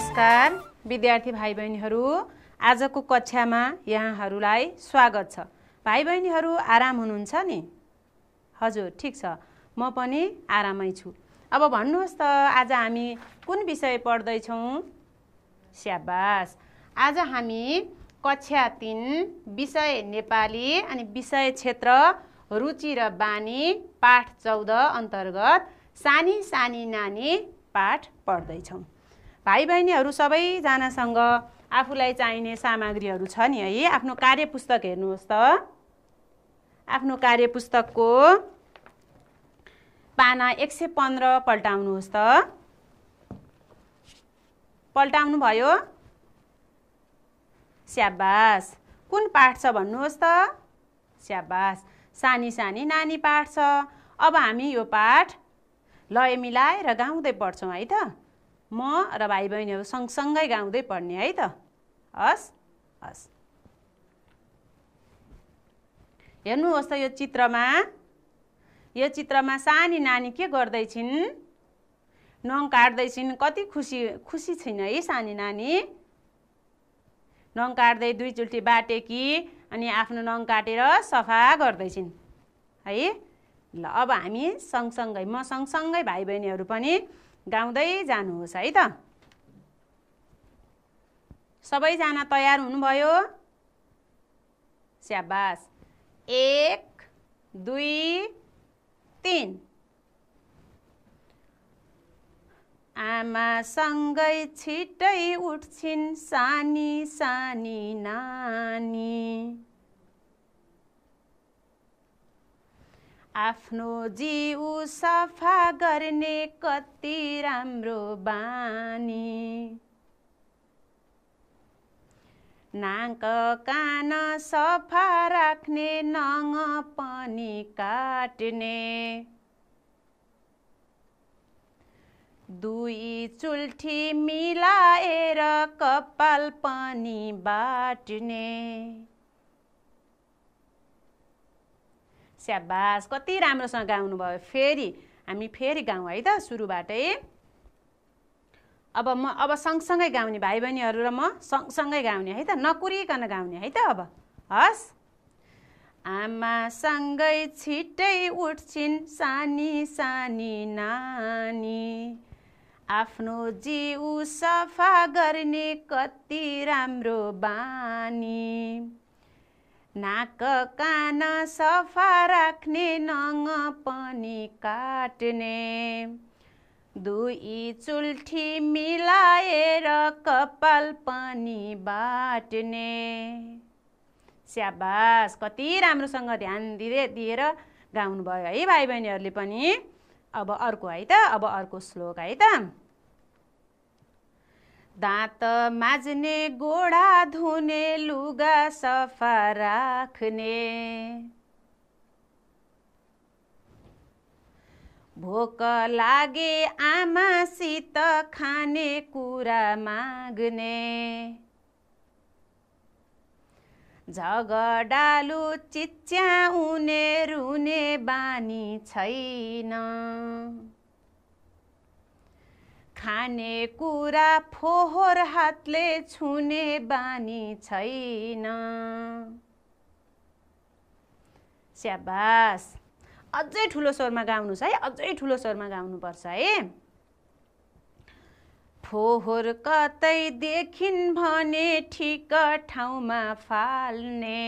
नमस्कार विद्यार्थी भाइ बहिनीहरू आजको कक्षामा यहाँहरूलाई स्वागत छ भाइ बहिनीहरू आराम हुनुहुन्छ नि हजुर ठिक छ म पनि आरामै छु अब भन्नुहोस् त आज हामी कुन विषय पढ्दैछौँ स्याबास आज हामी कक्षा तिन विषय नेपाली अनि विषय क्षेत्र रुचि र बानी पाठ चौध अन्तर्गत सानी सानी नानी पाठ पढ्दैछौँ भाइ बहिनीहरू सबैजनासँग आफूलाई चाहिने सामग्रीहरू छ नि है आफ्नो कार्यपुस्तक हेर्नुहोस् त आफ्नो कार्यपुस्तकको पाना एक सय पन्ध्र पल्टाउनुहोस् त पल्टाउनु भयो स्याबास कुन पाठ छ भन्नुहोस् त स्याबास सानी सानी नानी पाठ छ अब हामी यो पाठ लय मिलाएर गाउँदै पढ्छौँ है त म र भाइ बहिनीहरू सँगसँगै गाउँदै पढ्ने है त हस् हस् हेर्नुहोस् त यो चित्रमा यो चित्रमा सानी नानी के गर्दैछिन् नङ काट्दैछिन् कति खुसी खुसी छैन है सानी नानी नङ काट्दै दुईचोटि बाटेकी अनि आफ्नो नङ काटेर सफा गर्दैछिन् है ल अब हामी सँगसँगै म सँगसँगै भाइ बहिनीहरू पनि गाउँदै जानुहोस् है त सबैजना तयार हुनुभयो स्याबास एक दुई तिन आमासँगै छिटै उठ्छिन् सानी सानी नानी आफ्नो जिउ सफा गर्ने कति राम्रो बानी नाक कान सफा राख्ने नङ पनि काट्ने दुई चुल्ठी मिलाएर कपाल पनि बाट्ने स्याबास कति राम्रोसँग गाउनुभयो फेरि हामी फेरि गाउँ है त सुरुबाटै अब म अब सँगसँगै गाउने भाइ बहिनीहरू र म सँगसँगै गाउने है त नकुरिकन गाउने है त अब हस् आमासँगै छिट्टै उठ्छिन् सानी सानी नानी आफ्नो जिउ सफा गर्ने कति राम्रो बानी नाक कान सफा राख्ने नङ पनि काट्ने दुई चुल्ठी मिलाएर कपाल पनि बाट्ने स्याबास कति राम्रोसँग ध्यान दिए दिएर गाउनुभयो है भाइ बहिनीहरूले पनि अब अर्को है त अब अर्को श्लोक है त दाँत माझ्ने गोडा धुने लुगा सफा राख्ने भोक लागे आमासित खाने कुरा माग्ने झगडालु चिच्याउने रुने बानी छैन खाने कुरा फोहोर हातले छुने बानी छैन स्याबास अझै ठुलो स्वरमा गाउनुहोस् है अझै ठुलो स्वरमा गाउनुपर्छ है फोहोर कतै देखिन् भने ठिक ठाउँमा फाल्ने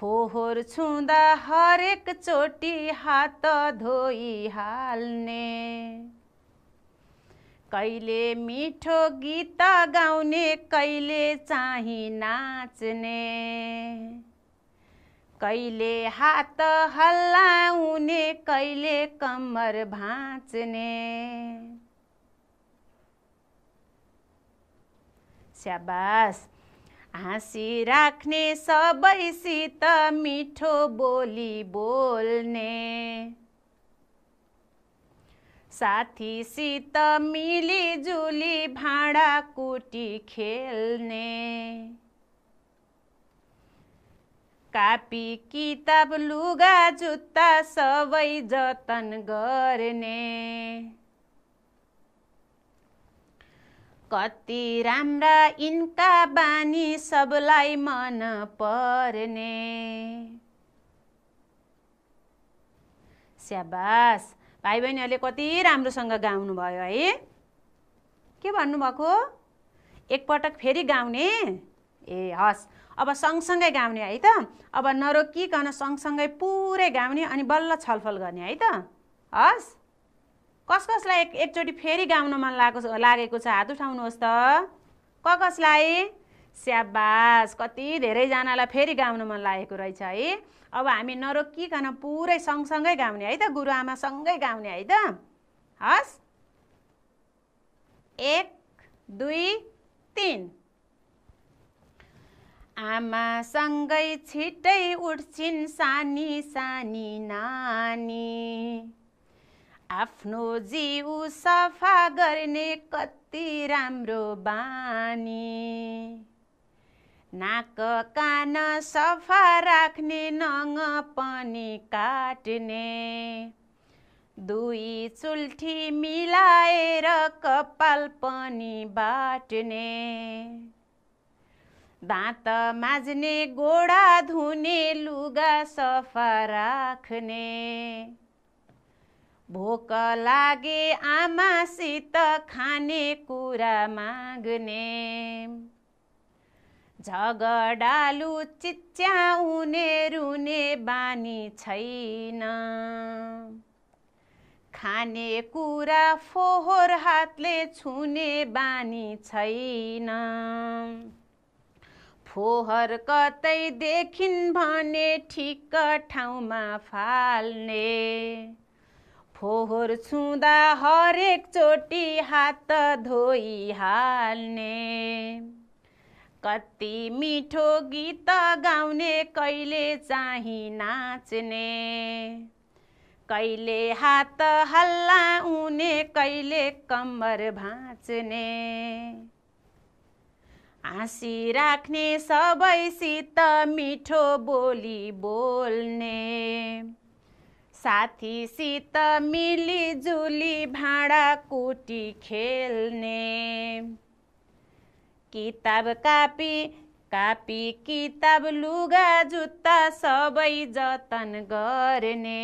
फोहोर छुँदा हरेक चोटी हात धोइहाल्ने कहिले मिठो गीत गाउने कहिले चाहिँ नाच्ने कहिले हात हल्लाउने कहिले कम्मर भाँच्ने स्याबास हाँसी राख्ने सबैसित मिठो बोली बोल्ने साथीसित मिलिजुली भाँडाकुटी खेल्ने कापी किताब लुगा जुत्ता सबै जतन गर्ने कति राम्रा यिनका बानी सबलाई मन पर्ने स्याबास भाइ बहिनीहरूले कति राम्रोसँग गाउनु भयो है के भन्नुभएको एकपटक फेरि गाउने ए हस् अब सँगसँगै गाउने है त अब नरोकिकन सँगसँगै पुरै गाउने अनि बल्ल छलफल गर्ने है त हस् कस कसलाई एक एकचोटि फेरि गाउन मन लागेको लागेको छ हात उठाउनुहोस् त क कसलाई स्याबास कति धेरैजनालाई फेरि गाउन मन लागेको रहेछ है अब हामी नरोकिकन पुरै सँगसँगै गाउने है त गुरुआमासँगै गाउने है त हस् एक दुई तिन आमासँगै छिटै उठ्छिन् सानी सानी नानी आफ्नो जिउ सफा गर्ने कति राम्रो बानी नाक कान सफा राख्ने नङ पनि काट्ने दुई चुल्ठी मिलाएर कपाल पनि बाट्ने दाँत माझ्ने गोडा धुने लुगा सफा राख्ने भोक लागे आमासित खाने कुरा माग्ने झगडालु चिच्याउने रुने बानी छैन खाने कुरा फोहोर हातले छुने बानी छैन फोहर कतै देखिन् भने ठिक्क ठाउँमा फाल्ने फोहोर छुँदा हरेक चोटि हात धोइहाल्ने कति मिठो गीत गाउने कहिले चाहिँ नाच्ने कहिले हात हल्ला उने कहिले कम्बर भाँच्ने हाँसी राख्ने सबैसित मिठो बोली बोल्ने साथीसित मिलिजुली भाँडाकुटी खेल्ने किताब कापी कापी किताब लुगा जुत्ता सबै जतन गर्ने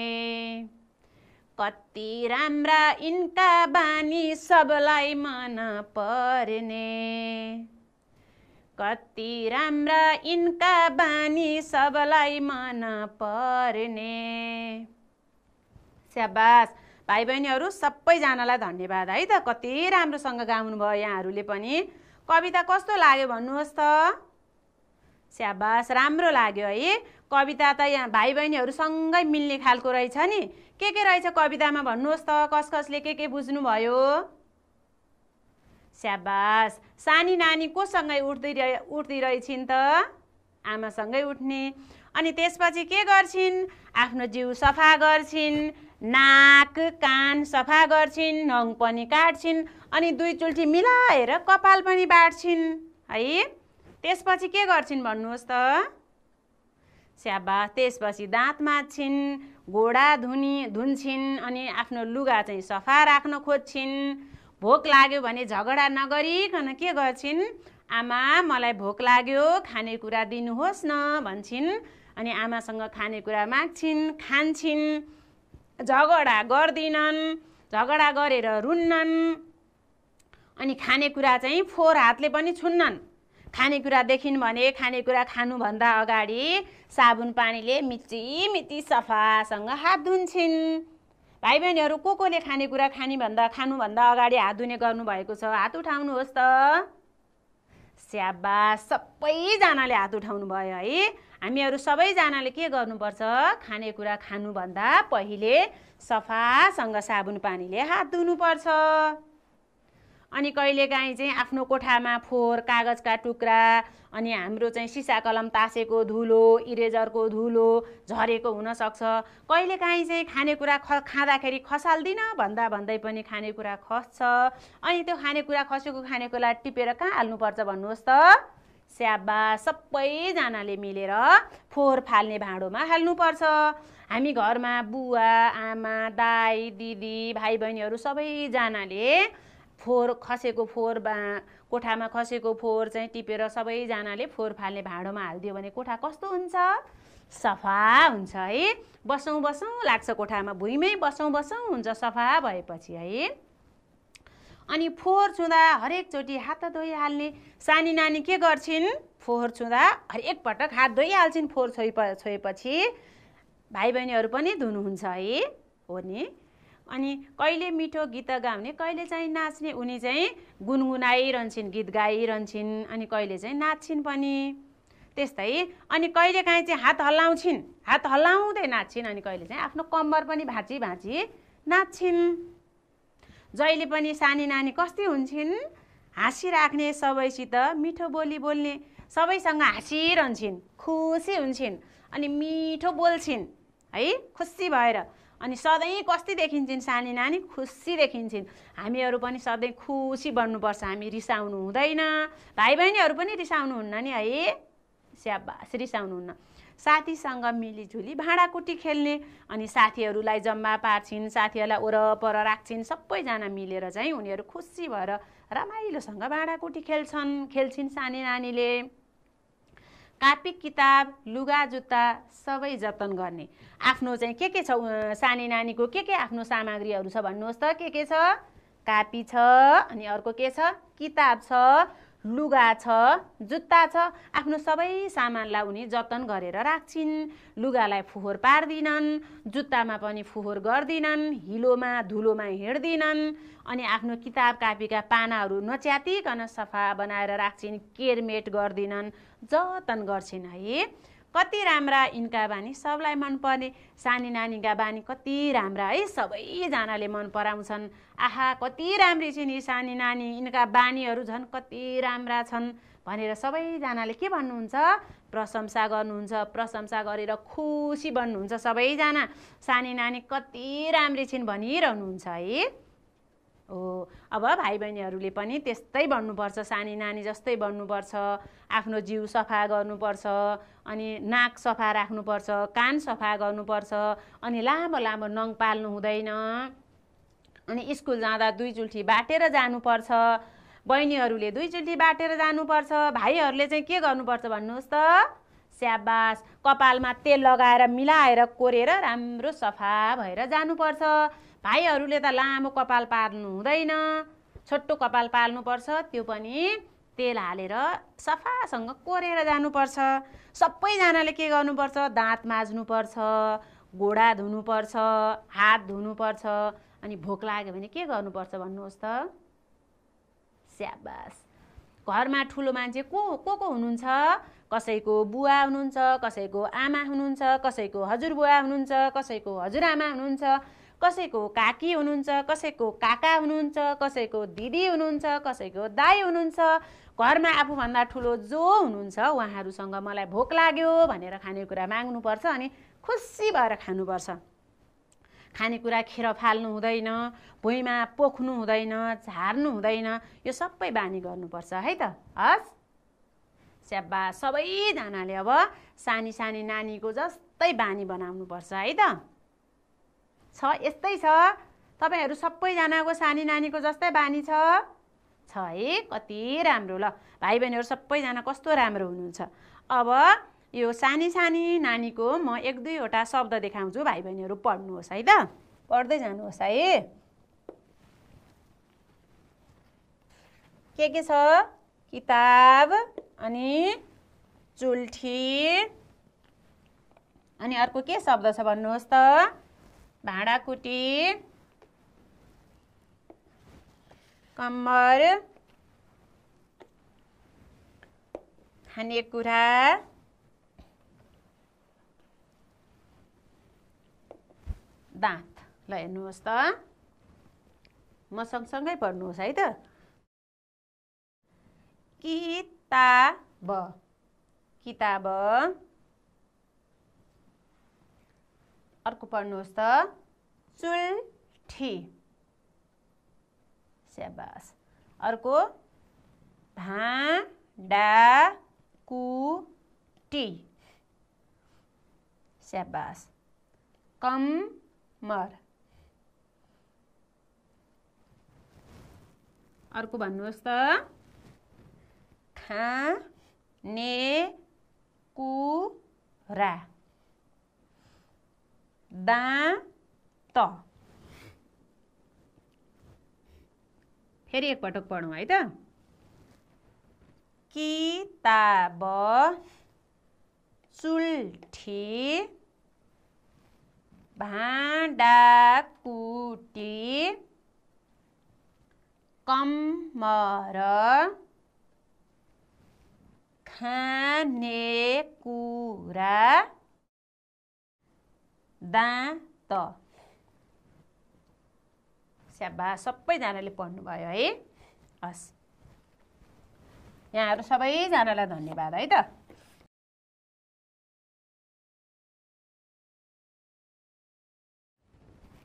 कति राम्रा यिनका बानी सबलाई मन पर्ने कति राम्रा यिनका बानी सबलाई मन पर्ने स्याबास भाइ बहिनीहरू सबैजनालाई धन्यवाद है त कति राम्रोसँग गाउनुभयो यहाँहरूले पनि कविता कस्तो लाग्यो भन्नुहोस् त स्याबास राम्रो लाग्यो है कविता त यहाँ भाइ बहिनीहरूसँगै मिल्ने खालको रहेछ नि के के रहेछ कवितामा भन्नुहोस् त कस कसले के के बुझ्नुभयो स्याबास सानी नानी कोसँगै उठ्दै उठ्दै रहेछन् त आमासँगै उठ्ने अनि त्यसपछि के गर्छिन् आफ्नो जिउ सफा गर्छिन् नाक कान सफा गर्छिन् नङ पनि काट्छिन् अनि दुई चुल्ठी मिलाएर कपाल पनि बाँड्छिन् है त्यसपछि के गर्छिन् भन्नुहोस् त स्याबा त्यसपछि दाँत माझ्छिन् घोडा धुनी धुन्छिन् अनि आफ्नो लुगा चाहिँ सफा राख्न खोज्छिन् भोक लाग्यो भने झगडा नगरिकन के गर्छिन् आमा मलाई भोक लाग्यो खानेकुरा दिनुहोस् न भन्छिन् अनि आमासँग खानेकुरा माग्छिन् खान्छिन् झगडा गर्दिनन् झगडा गरेर रुन्नन् अनि खानेकुरा चाहिँ फोहोर हातले पनि छुन्नन् खानेकुरादेखि भने खानेकुरा खानुभन्दा अगाडि साबुन पानीले मिची मिची सफासँग हात धुन्छन् भाइ बहिनीहरू को कोले खानेकुरा खाने भन्दा खानुभन्दा अगाडि हात धुने गर्नुभएको छ हात उठाउनुहोस् त स्याबा सबैजनाले हात उठाउनु भयो है हामीहरू सबैजनाले के गर्नुपर्छ खानेकुरा खानुभन्दा पहिले सफासँग साबुन पानीले हात धुनुपर्छ अनि कहिलेकाहीँ चाहिँ आफ्नो कोठामा फोहोर कागजका टुक्रा अनि हाम्रो चाहिँ सिसा कलम तासेको धुलो इरेजरको धुलो झरेको हुनसक्छ कहिलेकाहीँ चाहिँ खानेकुरा ख खाँदाखेरि खसाल्दिनँ भन्दा भन्दै पनि खानेकुरा खस्छ अनि त्यो खानेकुरा खसेको खानेकुरा टिपेर कहाँ हाल्नुपर्छ भन्नुहोस् त स्याबा सबैजनाले मिलेर फोहोर फाल्ने भाँडोमा हाल्नुपर्छ हामी घरमा बुवा आमा दाई दिदी भाइ बहिनीहरू सबैजनाले फोहोर खसेको फोहोर बा कोठामा खसेको फोहोर चाहिँ टिपेर सबैजनाले फोहोर फाल्ने भाँडोमा हालिदियो भने कोठा कस्तो हुन्छ सफा हुन्छ है बसौँ बसौँ लाग्छ कोठामा भुइँमै बसौँ बसौँ हुन्छ सफा भएपछि है अनि फोहोर छुँदा हरेकचोटि हात धोइहाल्ने सानी नानी के गर्छिन् फोहोर छुँदा हरेक पटक हात धोइहाल्छिन् फोहोर छोइ छोएपछि भाइ बहिनीहरू पनि धुनुहुन्छ है हो नि अनि कहिले मिठो गीत गाउने कहिले चाहिँ नाच्ने उनी चाहिँ गुनगुनाइरहन्छन् गीत गाइरहन्छन् अनि कहिले चाहिँ नाच्छिन् पनि त्यस्तै अनि कहिले काहीँ चाहिँ हात हल्लाउँछिन् हात हल्लाउँदै नाच्छिन् अनि कहिले चाहिँ आफ्नो कम्बर पनि भाँची भाँची नाच्छिन् जहिले पनि सानी नानी कस्ती हुन्छन् हाँसिराख्ने सबैसित मिठो बोली बोल्ने सबैसँग हाँसिरहन्छन् खुसी हुन्छन् अनि मिठो बोल्छिन् है खुसी भएर अनि सधैँ कस्तो देखिन्छन् सानी नानी खुसी देखिन्छन् हामीहरू पनि सधैँ खुसी बन्नुपर्छ हामी रिसाउनु हुँदैन भाइ बहिनीहरू पनि रिसाउनुहुन्न नि है स्याबास रिसाउनुहुन्न साथीसँग मिलिजुली भाँडाकुटी खेल्ने अनि साथीहरूलाई जम्मा पार्छिन् साथीहरूलाई ओरपर राख्छिन् सबैजना मिलेर चाहिँ उनीहरू खुसी भएर रमाइलोसँग भाँडाकुटी खेल्छन् खेल्छिन् सानी नानीले कापी किताब लुगा जुत्ता सबै जतन गर्ने आफ्नो चाहिँ के के छ सानी नानीको के के आफ्नो सामग्रीहरू छ भन्नुहोस् त के के छ कापी छ अनि अर्को के छ किताब छ लुगा छ जुत्ता छ आफ्नो सबै सामानलाई उनी जतन गरेर राख्छिन् लुगालाई फोहोर पार्दिनन् जुत्तामा पनि फोहोर गर्दिनन् हिलोमा धुलोमा हिँड्दिनन् अनि आफ्नो किताब कापीका पानाहरू नच्यातिकन सफा बनाएर राख्छिन् केयरमेट गर्दिनन् जतन गर्छिन् है कति राम्रा यिनका बानी सबलाई मनपर्ने सानी नानीका बानी कति राम्रा है सबैजनाले मन पराउँछन् आहा कति राम्री छिन् यी सानी नानी यिनका बानीहरू झन् कति राम्रा छन् भनेर सबैजनाले के भन्नुहुन्छ प्रशंसा गर्नुहुन्छ प्रशंसा गरेर खुसी बन्नुहुन्छ सबैजना सानी नानी कति राम्री छिन् भनिरहनुहुन्छ है हो अब भाइ बहिनीहरूले पनि त्यस्तै भन्नुपर्छ सानी नानी जस्तै भन्नुपर्छ आफ्नो जिउ सफा गर्नुपर्छ अनि नाक सफा राख्नुपर्छ कान सफा गर्नुपर्छ अनि लामो लामो नङ पाल्नु हुँदैन अनि स्कुल जाँदा दुई चुल्ठी बाटेर जानुपर्छ बहिनीहरूले दुई चुल्ठी बाटेर जानुपर्छ भाइहरूले चाहिँ के गर्नुपर्छ भन्नुहोस् त स्याबास कपालमा तेल लगाएर मिलाएर कोरेर राम्रो सफा भएर जानुपर्छ भाइहरूले त लामो कपाल पार्नु हुँदैन छोटो कपाल पाल्नुपर्छ त्यो पनि तेल हालेर सफासँग कोरेर जानुपर्छ सबैजनाले के गर्नुपर्छ दाँत माझ्नुपर्छ घोडा धुनुपर्छ हात धुनुपर्छ अनि भोक लाग्यो भने के गर्नुपर्छ भन्नुहोस् त स्याबास घरमा ठुलो मान्छे को को को हुनुहुन्छ कसैको बुवा हुनुहुन्छ कसैको आमा हुनुहुन्छ कसैको हजुरबुवा हुनुहुन्छ कसैको हजुरआमा हुनुहुन्छ कसैको काकी हुनुहुन्छ कसैको काका हुनुहुन्छ कसैको दिदी हुनुहुन्छ कसैको दाई हुनुहुन्छ घरमा आफूभन्दा ठुलो जो हुनुहुन्छ उहाँहरूसँग मलाई भोक लाग्यो भनेर खानेकुरा माग्नुपर्छ अनि खुसी भएर खानुपर्छ खानेकुरा खेर फाल्नु हुँदैन भुइँमा पोख्नु हुँदैन झार्नु हुँदैन यो सबै बानी गर्नुपर्छ है त हस् स्याब्बा सबैजनाले अब सानी सानी नानीको जस्तै बानी बनाउनुपर्छ है त छ यस्तै छ तपाईँहरू सबैजनाको सानी नानीको जस्तै बानी छ छ है कति राम्रो ल भाइ बहिनीहरू सबैजना कस्तो राम्रो हुनुहुन्छ अब यो सानी सानी नानीको म एक दुईवटा शब्द देखाउँछु भाइ बहिनीहरू पढ्नुहोस् है त पढ्दै जानुहोस् है के के छ किताब अनि चुल्ठी अनि अर्को के शब्द छ भन्नुहोस् त भाँडाकुटी कम्मर खानेकुरा दाँत ल हेर्नुहोस् त म सँगसँगै पढ्नुहोस् है त किताब किताब अर्को पढ्नुहोस् त चुल्ठी स्याबास अर्को कुटी स्याबास कम्मर अर्को भन्नुहोस् त खाने कुरा दा फेरी फेरि एकपटक पढौँ है त किताब चुल्ठी भाँडाकुटी कम्मर कुरा दाँत स्याबा सबैजनाले पढ्नुभयो है हस् यहाँहरू सबैजनालाई धन्यवाद है त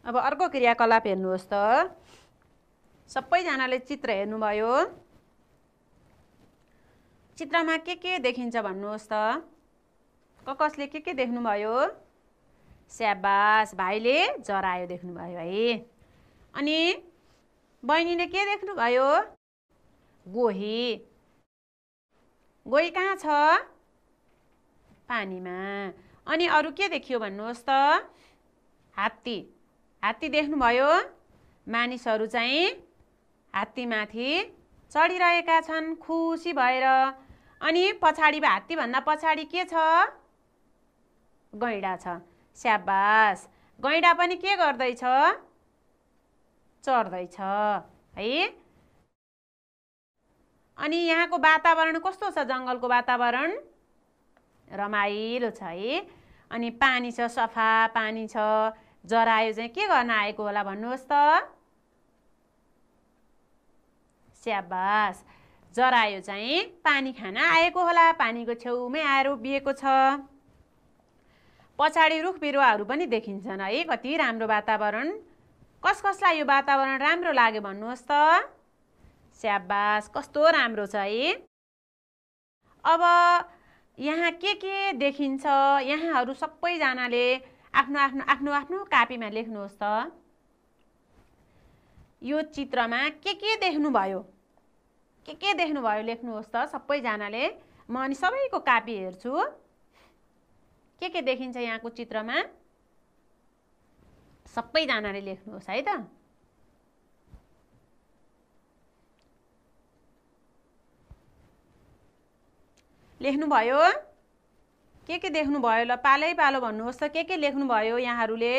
अब अर्को क्रियाकलाप हेर्नुहोस् त सबैजनाले चित्र हेर्नुभयो चित्रमा के के देखिन्छ भन्नुहोस् त ककसले कसले के के देख्नुभयो स्याबास भाइले जरायो देख्नुभयो है अनि बहिनीले के देख्नुभयो गोही गोही कहाँ छ पानीमा अनि अरू के देखियो भन्नुहोस् त हात्ती हात्ती देख्नुभयो मानिसहरू चाहिँ हात्तीमाथि चढिरहेका छन् खुसी भएर अनि पछाडि हात्तीभन्दा पछाडि के छ गैँडा छ स्याबास गैँडा पनि के गर्दैछ चढ्दैछ है अनि यहाँको वातावरण कस्तो छ जङ्गलको वातावरण रमाइलो छ है अनि पानी छ सफा पानी छ जरायो चाहिँ के गर्न आएको होला भन्नुहोस् त स्याबास जरायो चाहिँ पानी खान आएको होला पानीको छेउमै आएर उभिएको छ पछाडि रुख बिरुवाहरू पनि देखिन्छन् है कति राम्रो वातावरण कस कसलाई यो वातावरण राम्रो लाग्यो भन्नुहोस् त स्याबास कस्तो राम्रो छ है अब यहाँ के के देखिन्छ यहाँहरू सबैजनाले आफ्नो आफ्नो आफ्नो आफ्नो कापीमा लेख्नुहोस् त यो चित्रमा के के देख्नुभयो के के देख्नुभयो लेख्नुहोस् त सबैजनाले म अनि सबैको कापी हेर्छु के के देखिन्छ यहाँको चित्रमा सबैजनाले लेख्नुहोस् है त लेख्नुभयो के के देख्नुभयो ल पालै पालो भन्नुहोस् त के के लेख्नुभयो यहाँहरूले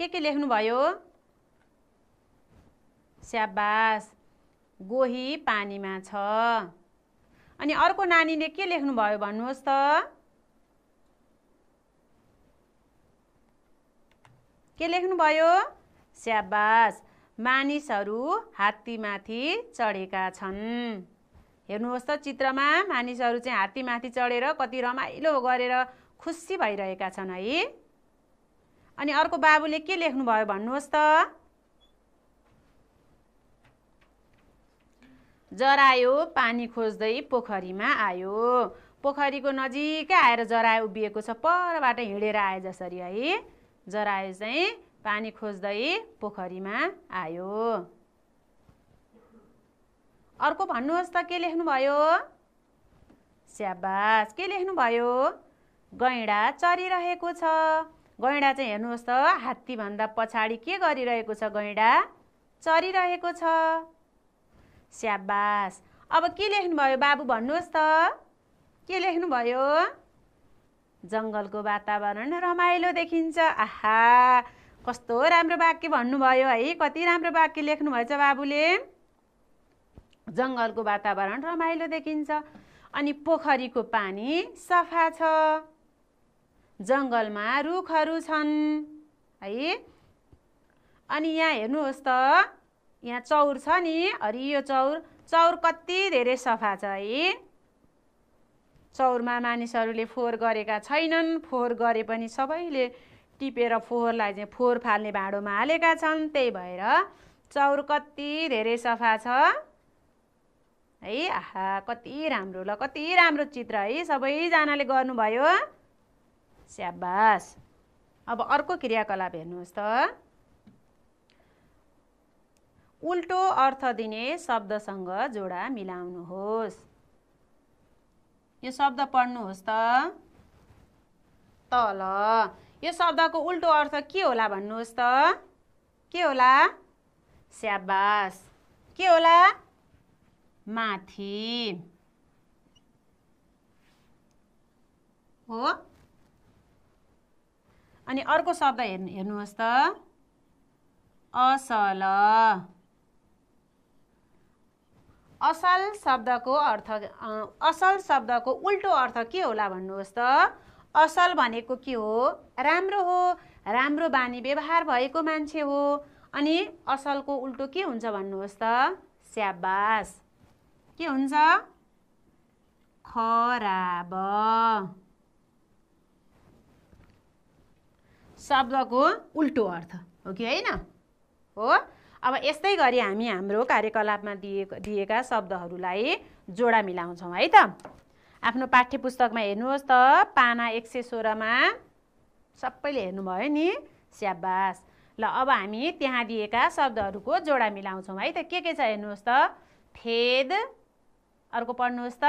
के के लेख्नुभयो स्याबास गोही पानीमा छ अनि अर्को नानीले के लेख्नुभयो भन्नुहोस् त के लेख्नुभयो स्याबास मानिसहरू हात्तीमाथि चढेका छन् हेर्नुहोस् त चित्रमा मानिसहरू चाहिँ हात्तीमाथि चढेर कति रमाइलो गरेर खुसी भइरहेका छन् है अनि अर्को बाबुले के लेख्नुभयो भन्नुहोस् त जरायो पानी खोज्दै पोखरीमा आयो पोखरीको नजिकै आएर जरायो उभिएको छ परबाट हिँडेर आए जसरी है जरायो चाहिँ पानी खोज्दै पोखरीमा आयो अर्को भन्नुहोस् त के लेख्नुभयो स्याबास के लेख्नुभयो गैँडा चरिरहेको छ गैँडा चाहिँ हेर्नुहोस् त हात्तीभन्दा पछाडि के गरिरहेको छ गैँडा चरिरहेको छ स्याबास अब के लेख्नुभयो बाबु भन्नुहोस् त के लेख्नुभयो जङ्गलको वातावरण रमाइलो देखिन्छ आहा कस्तो राम्रो वाक्य भन्नुभयो है कति राम्रो वाक्य लेख्नुभएछ बाबुले जङ्गलको वातावरण रमाइलो देखिन्छ अनि पोखरीको पानी सफा छ जङ्गलमा रुखहरू छन् है अनि यहाँ हेर्नुहोस् त यहाँ चौर छ नि हरियो चौर चौर कति धेरै सफा छ है चौरमा मानिसहरूले फोहोर गरेका छैनन् फोहोर गरे पनि सबैले टिपेर फोहोरलाई चाहिँ फोहोर फाल्ने भाँडोमा हालेका छन् त्यही भएर चौर कति धेरै सफा छ है आहा कति राम्रो ल कति राम्रो चित्र है सबैजनाले गर्नुभयो स्याबास अब अर्को क्रियाकलाप हेर्नुहोस् त उल्टो अर्थ दिने शब्दसँग जोडा मिलाउनुहोस् यो शब्द पढ्नुहोस् त तल यो शब्दको उल्टो अर्थ के होला भन्नुहोस् त के होला स्याबास के होला माथि हो अनि अर्को शब्द हेर्नु हेर्नुहोस् त असल असल शब्दको अर्थ असल शब्दको उल्टो अर्थ के होला भन्नुहोस् त असल भनेको के हो राम्रो हो राम्रो बानी व्यवहार भएको मान्छे हो अनि असलको उल्टो के हुन्छ भन्नुहोस् त स्याबास के हुन्छ खराब शब्दको उल्टो अर्थ हो कि होइन हो अब यस्तै गरी हामी हाम्रो कार्यकलापमा दिएको दिएका शब्दहरूलाई जोडा मिलाउँछौँ है त आफ्नो पाठ्य पुस्तकमा हेर्नुहोस् त पाना एक सय सोह्रमा सबैले हेर्नुभयो नि स्याबास ल अब हामी त्यहाँ दिएका शब्दहरूको जोडा मिलाउँछौँ है त के के छ हेर्नुहोस् त फेद अर्को पढ्नुहोस् त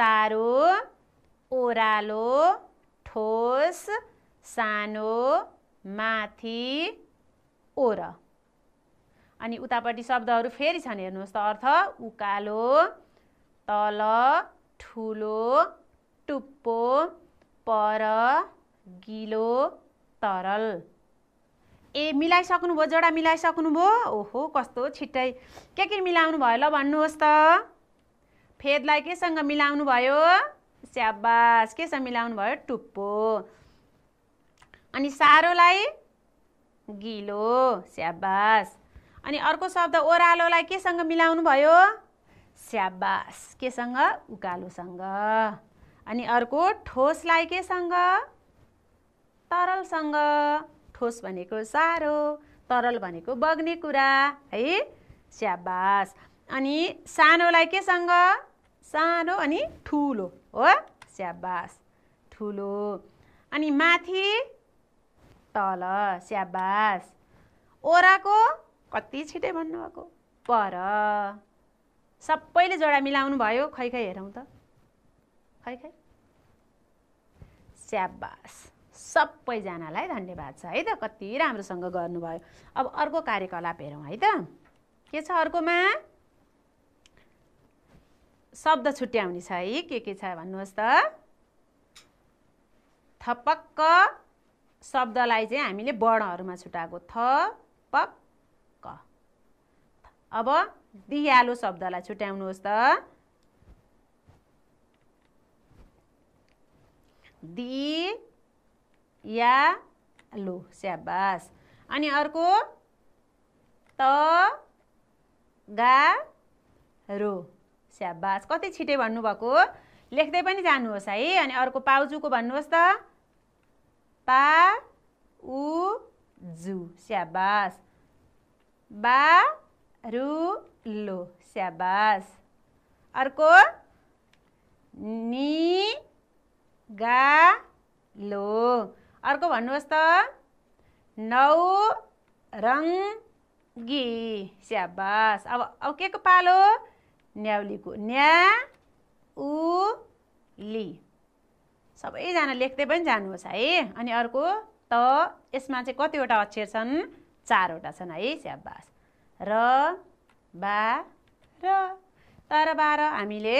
सारो ओह्रालो ठोस सानो माथि ओर अनि उतापट्टि शब्दहरू फेरि छन् हेर्नुहोस् त अर्थ उकालो तल ठुलो टुप्पो पर गिलो तरल ए मिलाइसक्नुभयो जडा मिलाइसक्नुभयो ओहो कस्तो छिट्टै के के मिलाउनु भयो ल भन्नुहोस् त फेदलाई केसँग मिलाउनु भयो स्याबास केसँग मिलाउनु भयो टुप्पो अनि सारोलाई गिलो स्याबास अनि अर्को शब्द ओह्रालोलाई केसँग मिलाउनु भयो स्याबास केसँग उकालोसँग अनि अर्को ठोसलाई केसँग तरलसँग ठोस भनेको साह्रो तरल भनेको बग्ने कुरा है स्याबास अनि सानोलाई केसँग सानो अनि ठुलो हो स्याबास ठुलो अनि माथि तल स्याबास ओराको कति छिटै भन्नुभएको पर सबैले जोडा मिलाउनु भयो खै खै हेरौँ त खै खै स्याबास सबैजनालाई धन्यवाद छ है त कति राम्रोसँग गर्नुभयो अब अर्को कार्यकलाप हेरौँ है त के छ अर्कोमा शब्द छुट्याउने छ है के के छ भन्नुहोस् त थपक्क शब्दलाई चाहिँ हामीले वर्णहरूमा छुट्याएको थपक्क अब दियालो शब्दलाई छुट्याउनुहोस् त दियालो स्याबास अनि अर्को त गा रो स्याबास कति छिटै भन्नुभएको लेख्दै पनि जानुहोस् है अनि अर्को पाउजूको भन्नुहोस् त पा उ जु स्याबास बा रु स्याबास अर्को नि गा लो अर्को भन्नुहोस् त नौ रङ्गी स्याबास अब अब के को पालो न्याउलीको न्या उ ली सबैजना लेख्दै पनि जानुहोस् है अनि अर्को त यसमा चाहिँ कतिवटा अक्षर छन् चारवटा छन् है स्याबास र र तर बाह्र हामीले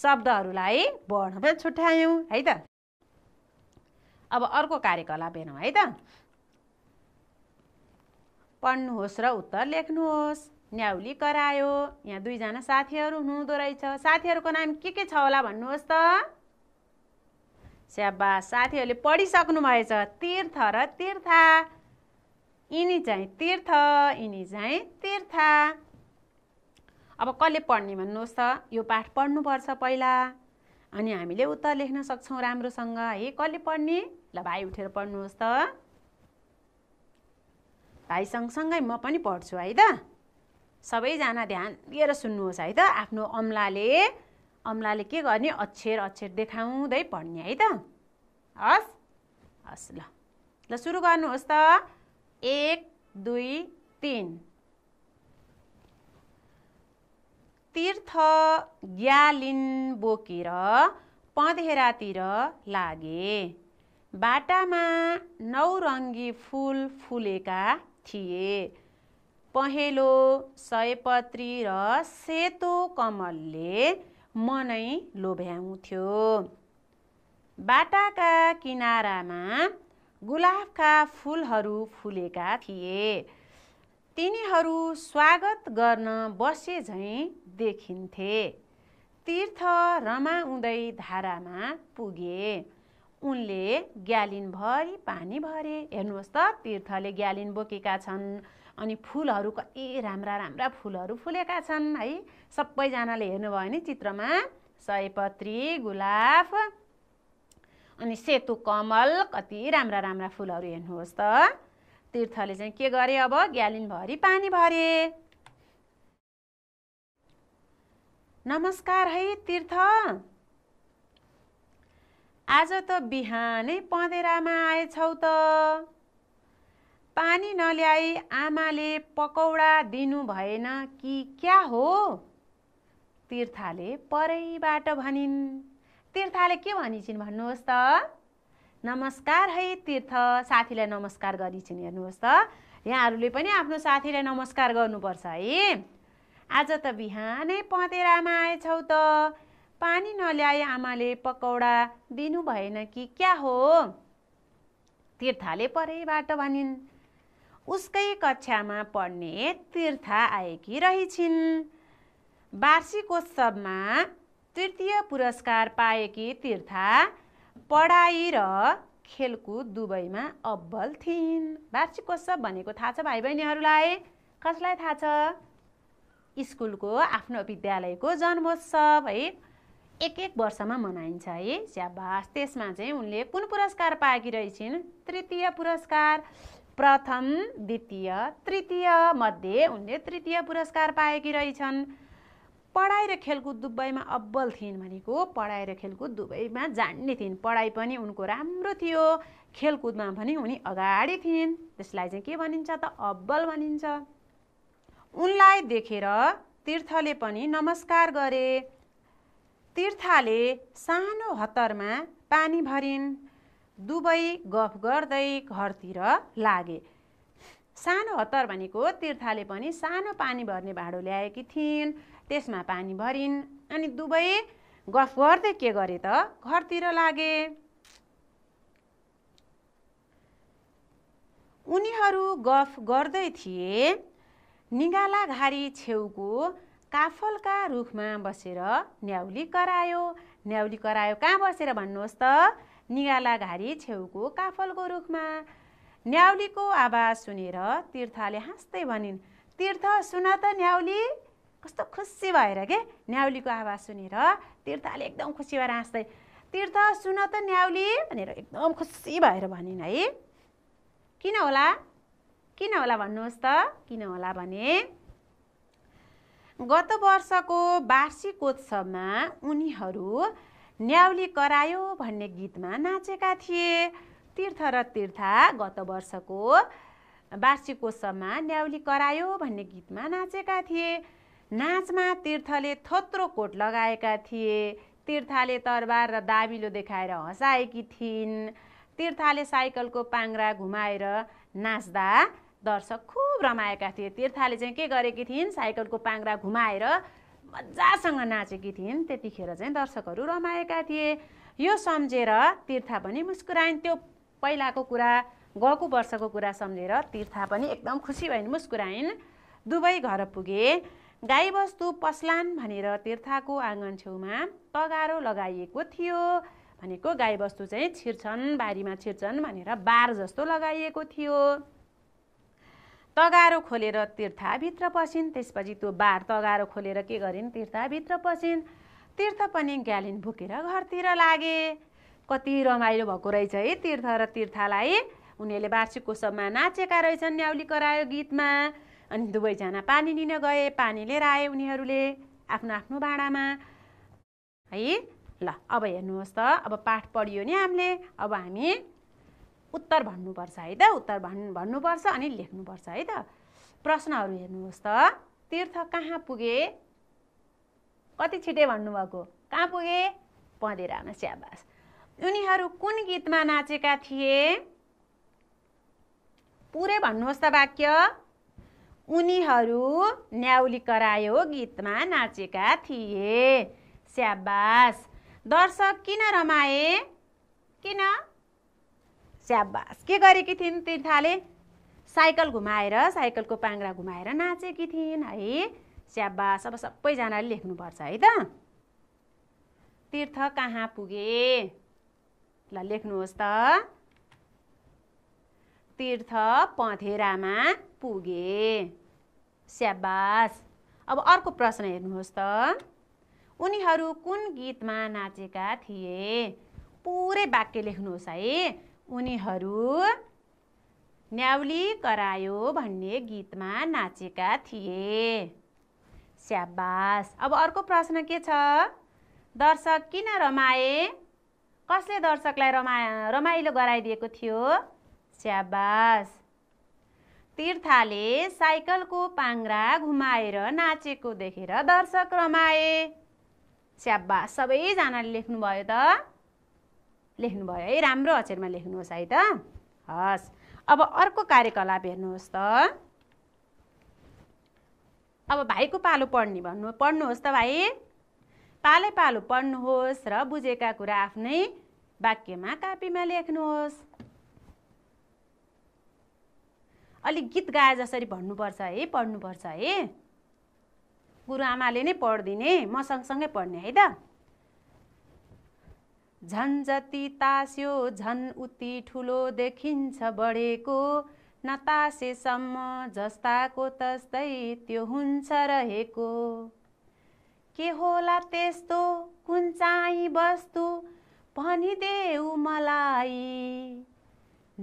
शब्दहरूलाई वर्णमा छुट्यायौँ है त अब अर्को कार्यकलाप हेरौँ है त पढ्नुहोस् र उत्तर लेख्नुहोस् न्याउली करायो यहाँ दुईजना साथीहरू हुनुहुँदो रहेछ साथीहरूको नाम के के छ होला भन्नुहोस् त स्याबा साथीहरूले पढिसक्नु भएछ तीर्थ र तीर्था यिनी चाहिँ तीर्थ यिनी चाहिँ तीर्था अब कसले पढ्ने भन्नुहोस् त यो पाठ पढ्नुपर्छ पहिला अनि हामीले उत्तर लेख्न सक्छौँ राम्रोसँग है कसले पढ्ने ल भाइ उठेर पढ्नुहोस् त भाइ सँगसँगै म पनि पढ्छु है त सबैजना ध्यान दिएर सुन्नुहोस् है त आफ्नो अम्लाले अम्लाले के गर्ने अक्षर अक्षर देखाउँदै पढ्ने है त हस् हस् ल ल सुरु गर्नुहोस् त एक दुई तिन तीर्थ ग्यालिन बोकेर पँधेरातिर लागे बाटामा रङ्गी फुल फुलेका थिए पहेँलो सयपत्री र सेतो कमलले मनै लोभ्याउँथ्यो बाटाका किनारामा गुलाबका फुलहरू फुलेका थिए तिनीहरू स्वागत गर्न बसे झैँ देखिन्थे तीर्थ रमाउँदै धारामा पुगे उनले ग्यालिन भरि पानी भरे हेर्नुहोस् त तीर्थले ग्यालिन बोकेका छन् अनि फुलहरू कति राम्रा राम्रा फुलहरू फुलेका छन् है सबैजनाले हेर्नुभयो भने चित्रमा सयपत्री गुलाब अनि सेतु कमल कति राम्रा राम्रा फुलहरू हेर्नुहोस् त तीर्थले चाहिँ के गरे अब ग्यालिनभरि पानी भरे नमस्कार है तीर्थ आज त बिहानै पँधेरामा आएछौ त पानी नल्याई आमाले पकौडा दिनु भएन कि क्या हो तीर्थाले परैबाट भनिन् तीर्थले के भनिन्छन् भन्नुहोस् त नमस्कार है तीर्थ साथीलाई नमस्कार छिन् हेर्नुहोस् त यहाँहरूले पनि आफ्नो साथीलाई नमस्कार गर्नुपर्छ है आज त बिहानै पतेरामा आएछौ त पानी नल्याए आमाले पकौडा दिनु भएन कि क्या हो तीर्थाले परैबाट भनिन् उसकै कक्षामा पढ्ने तीर्थ आएकी रहेछिन् वार्षिकोत्सवमा तृतीय पुरस्कार पाएकी तीर्था पढाइ र खेलकुद दुवैमा अब्बल थिइन् उत्सव भनेको थाहा छ भाइ बहिनीहरूलाई कसलाई थाहा छ स्कुलको आफ्नो विद्यालयको जन्मोत्सव है एक एक वर्षमा मनाइन्छ है स्याबास त्यसमा चाहिँ उनले कुन पुरस्कार पाएकी रहेछन् तृतीय पुरस्कार प्रथम द्वितीय तृतीय मध्ये उनले तृतीय पुरस्कार पाएकी रहेछन् पढाइ र खेलकुद दुबईमा अब्बल थिइन् भनेको पढाइ र खेलकुद दुबईमा जान्ने थिइन् पढाइ पनि उनको राम्रो थियो खेलकुदमा पनि उनी अगाडि थिइन् त्यसलाई चाहिँ के भनिन्छ त अब्बल भनिन्छ उनलाई देखेर तीर्थले पनि नमस्कार गरे तीर्थले सानो हतारमा पानी भरिन् दुबई गफ गर्दै घरतिर लागे सानो हतार भनेको तीर्थले पनि सानो पानी भर्ने भाँडो ल्याएकी थिइन् त्यसमा पानी भरिन् अनि दुवै गफ गर्दै के गरे त घरतिर लागे उनीहरू गफ गर्दै थिए निगालाघारी छेउको काफलका रुखमा बसेर न्याउली करायो न्याउली करायो कहाँ बसेर भन्नुहोस् त निगालाघारी छेउको काफलको रुखमा न्याउलीको आवाज सुनेर तीर्थले हाँस्दै भनिन् तीर्थ सुन त न्याउली कस्तो खुसी भएर के न्याउलीको आवाज सुनेर तीर्थले एकदम खुसी भएर हाँस्दै तीर्थ सुन त न्याउली भनेर एकदम खुसी भएर भनिन् है किन होला किन होला भन्नुहोस् त किन होला भने गत वर्षको वार्षिकोत्सवमा उनीहरू न्याउली करायो भन्ने गीतमा नाचेका थिए तीर्थ र तीर्था गत वर्षको वार्षिकोत्सवमा न्याउली करायो भन्ने गीतमा नाचेका थिए नाचमा तीर्थले थोत्रो कोट लगाएका थिए तीर्थले तरबार र दाबिलो देखाएर हँसाएकी थिइन् तीर्थाले साइकलको पाङ्रा घुमाएर नाच्दा दर्शक खुब रमाएका थिए तीर्थले चाहिँ के गरेकी थिइन् साइकलको पाङ्रा घुमाएर मजासँग नाचेकी थिइन् त्यतिखेर चाहिँ दर्शकहरू रमाएका थिए यो सम्झेर तीर्थ पनि मुस्कुराइन् त्यो पहिलाको कुरा गएको वर्षको कुरा सम्झेर तीर्थ पनि एकदम खुसी भइन् मुस्कुराइन् दुवै घर पुगे गाईबस्तु पस्लान भनेर तीर्थको आँगन छेउमा तगारो लगाइएको थियो भनेको गाईबस्तु चाहिँ छिर्छन् बारीमा छिर्छन् भनेर बार जस्तो लगाइएको थियो तगारो खोलेर तीर्थभित्र पसिन् त्यसपछि त्यो बार तगारो खोलेर के गरिन् तीर्थभित्र पसिन् तीर्थ पनि ग्यालिन भुकेर घरतिर लागे कति रमाइलो भएको रहेछ है तीर्थ र तीर्थलाई उनीहरूले वार्षिक उत्सवमा नाचेका रहेछन् न्याउली करायो गीतमा अनि दुवैजना पानी लिन गए पानी लिएर आए उनीहरूले आफ्नो आफ्नो भाँडामा है ल अब हेर्नुहोस् त अब पाठ पढियो नि हामीले अब हामी उत्तर भन्नुपर्छ है त उत्तर भन् भन्नुपर्छ अनि लेख्नुपर्छ है त प्रश्नहरू हेर्नुहोस् त तीर्थ कहाँ पुगे कति छिटै भन्नुभएको कहाँ पुगे पँधेरामा स्याबास उनीहरू कुन गीतमा नाचेका थिए पुरै भन्नुहोस् त वाक्य उनीहरू न्याउली करायो गीतमा नाचेका थिए स्याबास दर्शक किन रमाए किन स्याबास के गरेकी थिइन् तीर्थाले साइकल घुमाएर साइकलको पाङ्रा घुमाएर नाचेकी थिइन् है स्याबास अब सबैजनाले लेख्नुपर्छ है त तीर्थ कहाँ पुगे ल लेख्नुहोस् त तीर्थ पँधेरामा पुगे स्याबास अब अर्को प्रश्न हेर्नुहोस् त उनीहरू कुन गीतमा नाचेका थिए पुरै वाक्य लेख्नुहोस् है उनीहरू न्याउली करायो भन्ने गीतमा नाचेका थिए स्याबास अब अर्को प्रश्न के छ दर्शक किन रमाए कसले दर्शकलाई रमा रमाइलो गराइदिएको थियो स्याबास तीर्थाले साइकलको पाङ्रा घुमाएर नाचेको देखेर दर्शक रमाए स्याबास सबैजनाले लेख्नुभयो त लेख्नुभयो है राम्रो अक्षरमा लेख्नुहोस् है त हस् अब अर्को कार्यकलाप हेर्नुहोस् त अब भाइको पालो पढ्ने भन्नु पढ्नुहोस् त भाइ पालै पालो पढ्नुहोस् र बुझेका कुरा आफ्नै वाक्यमा कापीमा लेख्नुहोस् अलिक गीत गाए जसरी भन्नुपर्छ है पढ्नुपर्छ है गुरुआमाले नै पढिदिने म सँगसँगै पढ्ने है त झन् जति तास्यो झन् उति ठुलो देखिन्छ बढेको नतासेसम्म जस्ताको तस्तै त्यो हुन्छ रहेको के होला त्यस्तो कुन चाहिँ वस्तु भनिदेऊ मलाई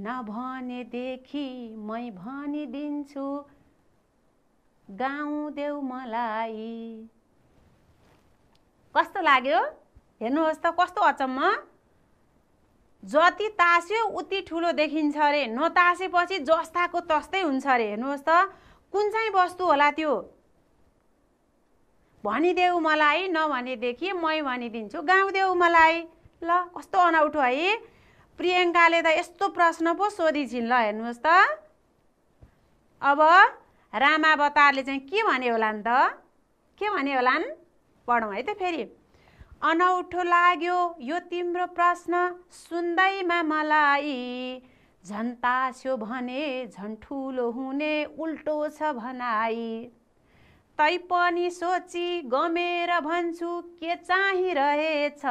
नभनेदेखि मै भनिदिन्छु गाउँ देऊ मलाई कस्तो लाग्यो हेर्नुहोस् त कस्तो अचम्म जति तास्यो उति ठुलो देखिन्छ अरे नतासेपछि जस्ताको तस्तै हुन्छ अरे हेर्नुहोस् त कुन चाहिँ वस्तु होला त्यो भनिदेऊ मलाई नभनेदेखि मै भनिदिन्छु गाउँ देऊ मलाई ल कस्तो अनौठो है प्रियङ्काले त यस्तो प्रश्न पो सोधिछिन् ल हेर्नुहोस् त अब रामावतारले चाहिँ के भने होला नि त के भने होला नि पढौँ है त फेरि अनौठो लाग्यो यो तिम्रो प्रश्न सुन्दैमा मलाई तास्यो भने झन् ठुलो हुने उल्टो छ भनाई तै पनि सोची गमेर भन्छु के चाहिँ चाहिरहेछ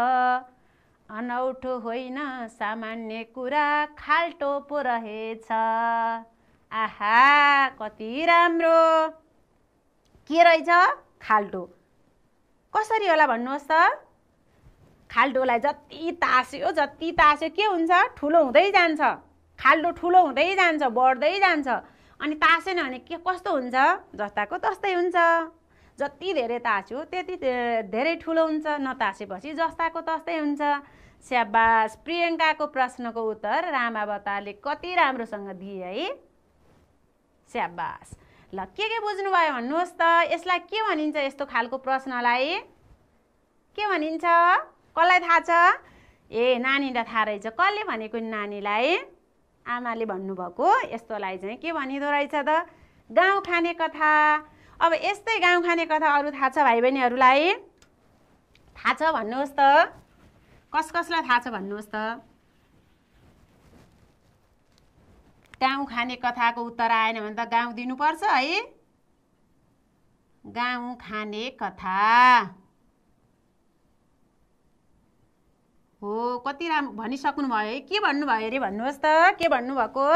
अनौठो होइन सामान्य कुरा खाल्टो पो रहेछ आहा कति राम्रो के रहेछ खाल्टो कसरी होला भन्नुहोस् त खाल्टोलाई जति तास्यो जति तास्यो के हुन्छ ठुलो हुँदै जान्छ खाल्टो ठुलो हुँदै जान्छ बढ्दै जान्छ अनि तासेन भने के कस्तो हुन्छ जस्ताको तस्तै हुन्छ जति धेरै तास्यो त्यति धेरै ठुलो हुन्छ नतासेपछि जस्ताको तस्तै हुन्छ स्याबास प्रियङ्काको प्रश्नको उत्तर रामावतारले कति राम्रोसँग दिए है स्याबास ल के के बुझ्नुभयो भन्नुहोस् त यसलाई के भनिन्छ यस्तो खालको प्रश्नलाई के भनिन्छ कसलाई थाहा छ ए नानीलाई थाहा रहेछ कसले भनेको नानीलाई आमाले भन्नुभएको यस्तोलाई चाहिँ के भनिँदो रहेछ त गाउँ खाने कथा अब यस्तै गाउँ खाने कथा अरू थाहा छ भाइ बहिनीहरूलाई थाहा छ भन्नुहोस् त कस कसलाई थाहा छ भन्नुहोस् त गाउँ खाने कथाको उत्तर आएन भने त गाउँ दिनुपर्छ है गाउँ खाने कथा हो कति राम्रो भनिसक्नुभयो है के भन्नुभयो अरे भन्नुहोस् त के भन्नुभएको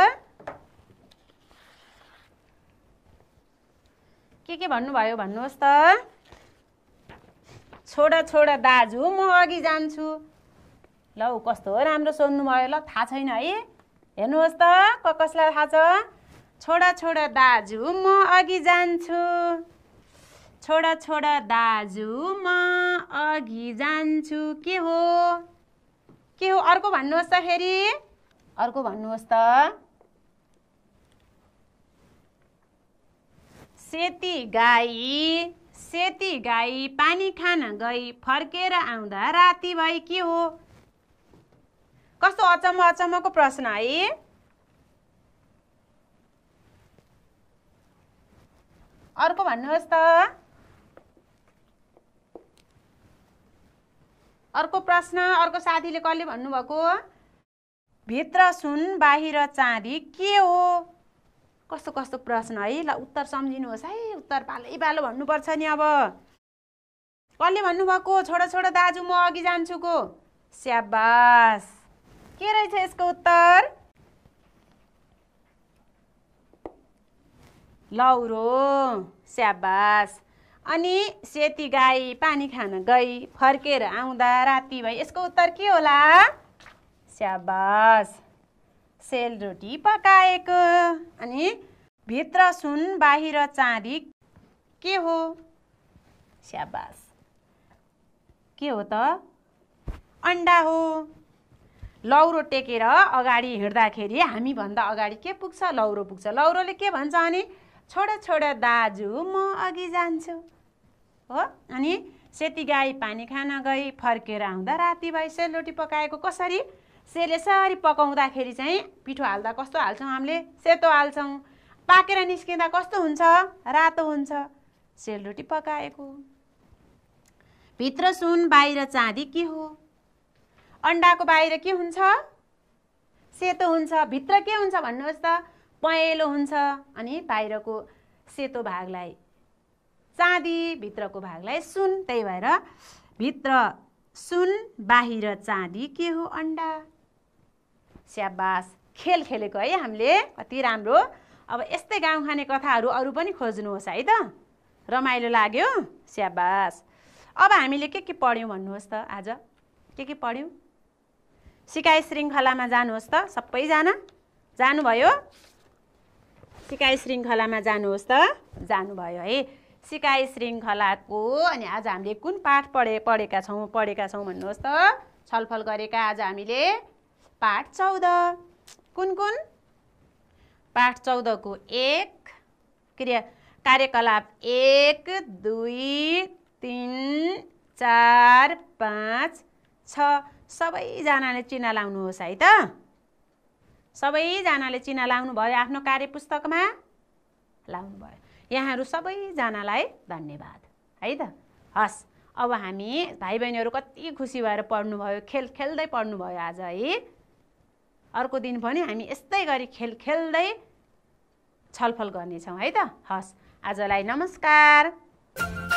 के के भन्नुभयो भन्नुहोस् त छोडा छोडा दाजु म अघि जान्छु ल ऊ कस्तो राम्रो सोध्नु भयो ल थाहा छैन है हेर्नुहोस् त क कसलाई थाहा छ छोडा छोडा दाजु म अघि जान्छु छोडा छोडा दाजु म अघि जान्छु के हो के हो अर्को भन्नुहोस् त फेरि अर्को भन्नुहोस् त सेती गाई सेती गाई पानी खान गई फर्केर आउँदा राति भई के हो कस्तो अचम्म अचम्मको प्रश्न है अर्को भन्नुहोस् त अर्को प्रश्न अर्को साथीले कसले भन्नुभएको भित्र सुन बाहिर चाँदी के हो कस्तो कस्तो प्रश्न है ल उत्तर सम्झिनुहोस् है उत्तर पालै पालो भन्नुपर्छ नि अब कसले भन्नुभएको छोडो छोडो दाजु म अघि जान्छु को स्याबास के रहेछ यसको उत्तर लौरो स्याबास अनि सेती गाई पानी खान गई फर्केर आउँदा राति भई यसको उत्तर के होला स्याबास सेलरोटी पकाएको अनि भित्र सुन बाहिर चाँदी के हो स्याबास के हो त अन्डा हो लौरो टेकेर अगाडि हिँड्दाखेरि हामीभन्दा अगाडि के पुग्छ लौरो पुग्छ लौरोले के भन्छ अनि छोड छोड दाजु म अघि जान्छु हो अनि सेती गाई पानी खान गई फर्केर आउँदा राति भाइ सेलरोटी पकाएको कसरी सेल यसरी पकाउँदाखेरि चाहिँ पिठो हाल्दा कस्तो हाल्छौँ हामीले सेतो हाल्छौँ पाकेर निस्किँदा कस्तो हुन्छ रातो हुन्छ सेलरोटी पकाएको भित्र सुन बाहिर चाँदी के हो अन्डाको बाहिर के हुन्छ सेतो हुन्छ भित्र के हुन्छ भन्नुहोस् त पहेँलो हुन्छ अनि बाहिरको सेतो भागलाई चाँदी भित्रको भागलाई सुन त्यही भएर भित्र सुन बाहिर चाँदी के हो अन्डा स्याबास खेल खेलेको है हामीले कति राम्रो अब यस्तै गाउँ खाने कथाहरू अरू पनि खोज्नुहोस् है त रमाइलो लाग्यो स्याबास अब हामीले के के पढ्यौँ भन्नुहोस् त आज के के पढ्यौँ सिकाइ श्रृङ्खलामा जानुहोस् त सबैजना जानुभयो सिकाइ श्रृङ्खलामा जानुहोस् त जानुभयो है सिकाइ श्रृङ्खलाको अनि आज हामीले कुन पाठ पढे पढेका छौँ पढेका छौँ भन्नुहोस् त छलफल गरेका आज हामीले पाठ चौध कुन कुन पाठ चौधको एक क्रिया कार्यकलाप एक दुई तिन चार पाँच छ सबैजनाले चिना लाउनुहोस् है त सबैजनाले चिना लाउनु भयो आफ्नो कार्यपुस्तकमा लाउनु भयो यहाँहरू सबैजनालाई धन्यवाद है त हस् अब हामी भाइ बहिनीहरू कति खुसी भएर पढ्नुभयो खेल खेल्दै पढ्नुभयो आज है अर्को दिन पनि हामी यस्तै गरी खेल खेल्दै छलफल गर्नेछौँ है त हस् आजलाई नमस्कार